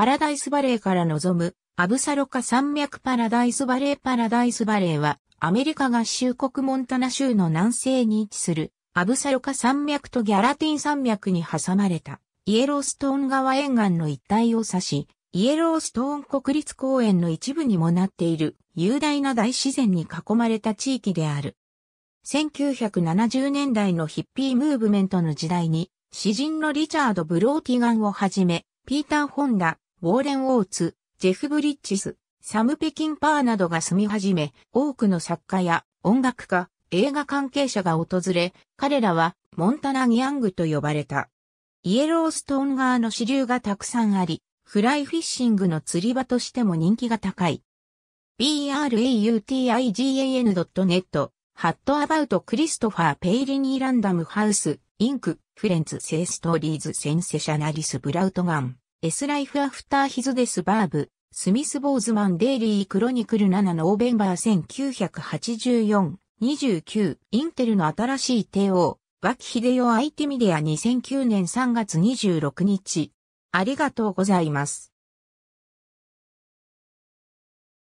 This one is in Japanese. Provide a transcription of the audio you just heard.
パラダイスバレーから望む、アブサロカ山脈パラダイスバレーパラダイスバレーは、アメリカ合衆国モンタナ州の南西に位置する、アブサロカ山脈とギャラティン山脈に挟まれた、イエローストーン川沿岸の一帯を指し、イエローストーン国立公園の一部にもなっている、雄大な大自然に囲まれた地域である。1970年代のヒッピームーブメントの時代に、詩人のリチャード・ブローティガンをはじめ、ピーター・ホンダ、ウォーレン・オーツ、ジェフ・ブリッジス、サム・ペキンパーなどが住み始め、多くの作家や音楽家、映画関係者が訪れ、彼らはモンタナ・ギャングと呼ばれた。イエローストーンーの支流がたくさんあり、フライフィッシングの釣り場としても人気が高い。brautigan.net ハットアバウトクリストファー・ペイリニーランダムハウス、インク、フレンズ・セイストーリーズ・センセシャナリス・ブラウトガン。エスライフアフターヒズデスバーブ、スミス・ボーズマン・デイリー・クロニクル7ノーベンバー1984-29インテルの新しい帝王、脇秀夫イテム・ディア2009年3月26日。ありがとうございます。